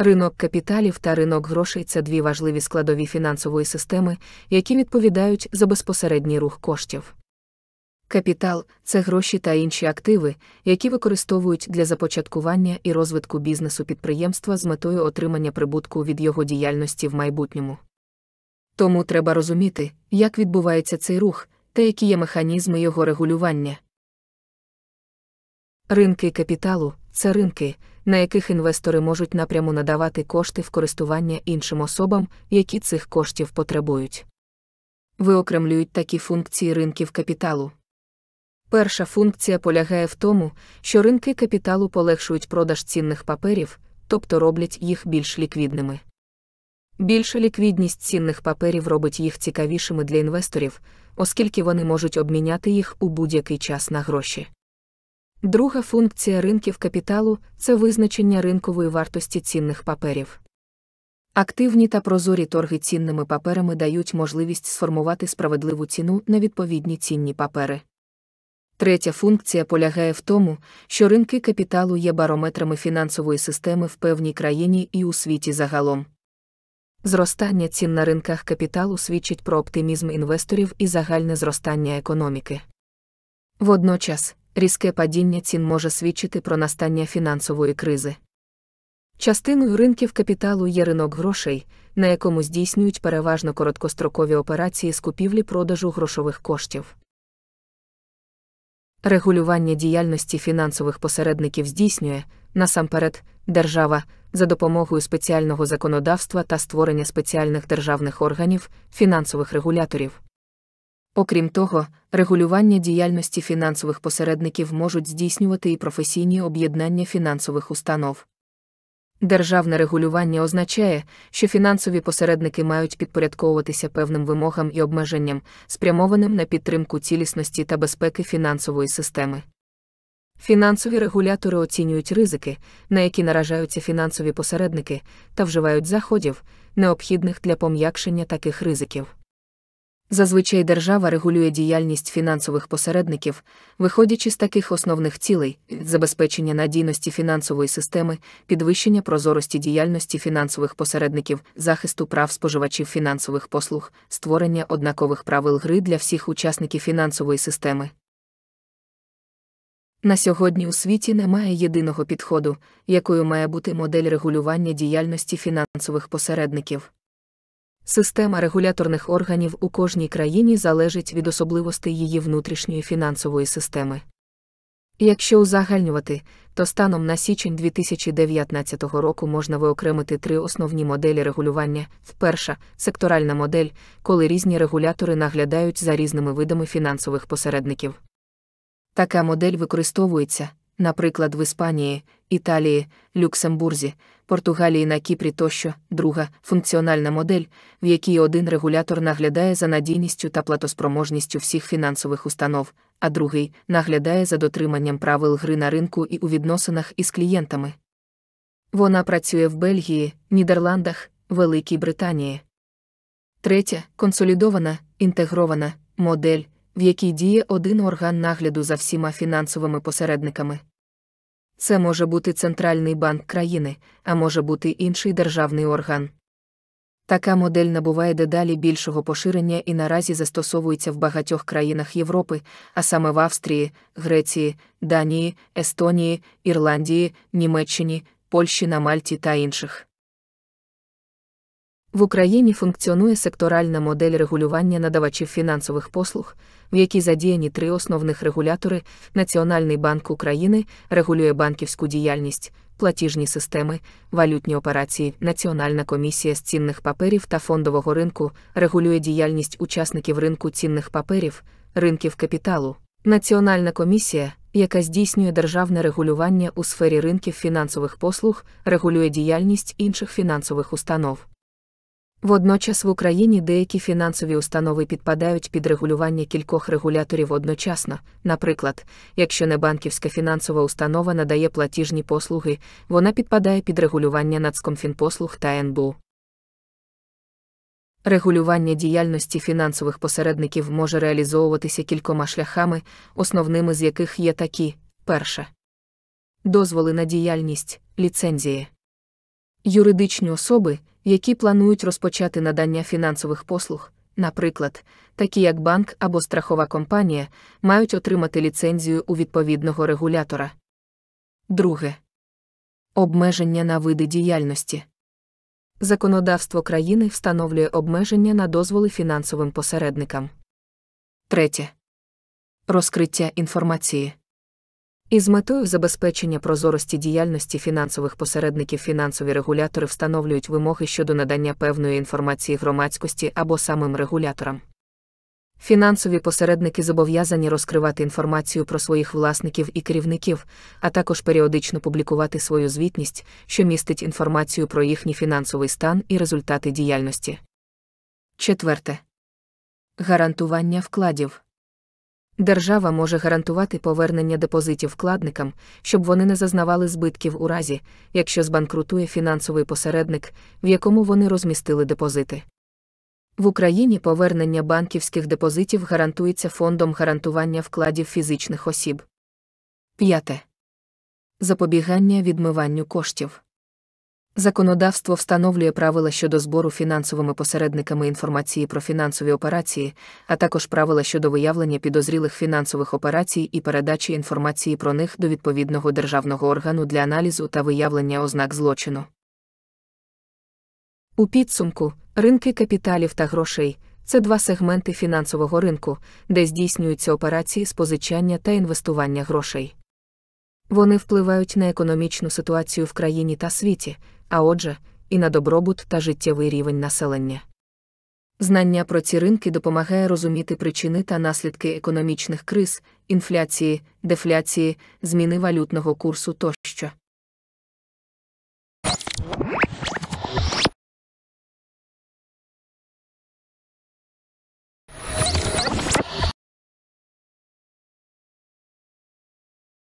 Ринок капіталів та ринок грошей це дві важливі складові фінансової системи, які відповідають за безпосередній рух коштів. Капітал це гроші та інші активи, які використовують для започаткування і розвитку бізнесу підприємства з метою отримання прибутку від його діяльності в майбутньому. Тому треба розуміти, як відбувається цей рух та які є механізми його регулювання. Ринки капіталу це ринки, на яких інвестори можуть напряму надавати кошти в користування іншим особам, які цих коштів потребують. Виокремлюють такі функції ринків капіталу. Перша функція полягає в тому, що ринки капіталу полегшують продаж цінних паперів, тобто роблять їх більш ліквідними. Більша ліквідність цінних паперів робить їх цікавішими для інвесторів, оскільки вони можуть обміняти їх у будь-який час на гроші. Друга функція ринків капіталу це визначення ринкової вартості цінних паперів. Активні та прозорі торги цінними паперами дають можливість сформувати справедливу ціну на відповідні цінні папери. Третя функція полягає в тому, що ринки капіталу є барометрами фінансової системи в певній країні і у світі загалом. Зростання цін на ринках капіталу свідчить про оптимізм інвесторів і загальне зростання економіки. Водночас, різке падіння цін може свідчити про настання фінансової кризи. Частиною ринків капіталу є ринок грошей, на якому здійснюють переважно короткострокові операції з купівлі продажу грошових коштів. Регулювання діяльності фінансових посередників здійснює, насамперед, держава за допомогою спеціального законодавства та створення спеціальних державних органів, фінансових регуляторів. Окрім того, регулювання діяльності фінансових посередників можуть здійснювати і професійні об'єднання фінансових установ. Державне регулювання означає, що фінансові посередники мають підпорядковуватися певним вимогам і обмеженням, спрямованим на підтримку цілісності та безпеки фінансової системи. Фінансові регулятори оцінюють ризики, на які наражаються фінансові посередники, та вживають заходів, необхідних для пом'якшення таких ризиків. Зазвичай держава регулює діяльність фінансових посередників, виходячи з таких основних цілей: забезпечення надійності фінансової системи, підвищення прозорості діяльності фінансових посередників, захисту прав споживачів фінансових послуг, створення однакових правил гри для всіх учасників фінансової системи. На сьогодні у світі немає єдиного підходу, якою має бути модель регулювання діяльності фінансових посередників. Система регуляторних органів у кожній країні залежить від особливостей її внутрішньої фінансової системи. Якщо узагальнювати, то станом на січень 2019 року можна виокремити три основні моделі регулювання. Перша секторальна модель, коли різні регулятори наглядають за різними видами фінансових посередників. Така модель використовується, наприклад, в Іспанії, Італії, Люксембурзі, Португалії на Кіпрі тощо, друга функціональна модель, в якій один регулятор наглядає за надійністю та платоспроможністю всіх фінансових установ, а другий наглядає за дотриманням правил гри на ринку і у відносинах із клієнтами. Вона працює в Бельгії, Нідерландах, Великій Британії. Третя консолідована, інтегрована модель, в якій діє один орган нагляду за всіма фінансовими посередниками. Це може бути центральний банк країни, а може бути інший державний орган. Така модель набуває дедалі більшого поширення і наразі застосовується в багатьох країнах Європи, а саме в Австрії, Греції, Данії, Естонії, Ірландії, Німеччині, Польщі на Мальті та інших. В Україні функціонує секторальна модель регулювання надавачів фінансових послуг, в якій задіяні три основних регулятори: Національний банк України регулює банківську діяльність, платіжні системи, валютні операції, Національна комісія з цінних паперів та фондового ринку регулює діяльність учасників ринку цінних паперів, ринків капіталу. Національна комісія, яка здійснює державне регулювання у сфері ринків фінансових послуг, регулює діяльність інших фінансових установ. Водночас в Україні деякі фінансові установи підпадають під регулювання кількох регуляторів одночасно. Наприклад, якщо не банківська фінансова установа надає платіжні послуги, вона підпадає під регулювання Нацкомфінпослуг та НБУ. Регулювання діяльності фінансових посередників може реалізовуватися кількома шляхами, основними з яких є такі: перше дозволи на діяльність, ліцензії. Юридичні особи, які планують розпочати надання фінансових послуг, наприклад, такі як банк або страхова компанія, мають отримати ліцензію у відповідного регулятора. Друге обмеження на види діяльності. Законодавство країни встановлює обмеження на дозволи фінансовим посередникам. Третє розкриття інформації. Із метою забезпечення прозорості діяльності фінансових посередників фінансові регулятори встановлюють вимоги щодо надання певної інформації громадськості або самим регуляторам. Фінансові посередники зобов'язані розкривати інформацію про своїх власників і керівників, а також періодично публікувати свою звітність, що містить інформацію про їхній фінансовий стан і результати діяльності. Четверте гарантування вкладів. Держава може гарантувати повернення депозитів вкладникам, щоб вони не зазнавали збитків у разі, якщо збанкрутує фінансовий посередник, в якому вони розмістили депозити. В Україні повернення банківських депозитів гарантується фондом гарантування вкладів фізичних осіб. П'яте запобігання відмиванню коштів. Законодавство встановлює правила щодо збору фінансовими посередниками інформації про фінансові операції, а також правила щодо виявлення підозрілих фінансових операцій і передачі інформації про них до відповідного державного органу для аналізу та виявлення ознак злочину. У підсумку ринки капіталів та грошей це два сегменти фінансового ринку, де здійснюються операції з позичання та інвестування грошей. Вони впливають на економічну ситуацію в країні та світі, а отже, і на добробут та життєвий рівень населення. Знання про ці ринки допомагає розуміти причини та наслідки економічних криз, інфляції, дефляції, зміни валютного курсу тощо.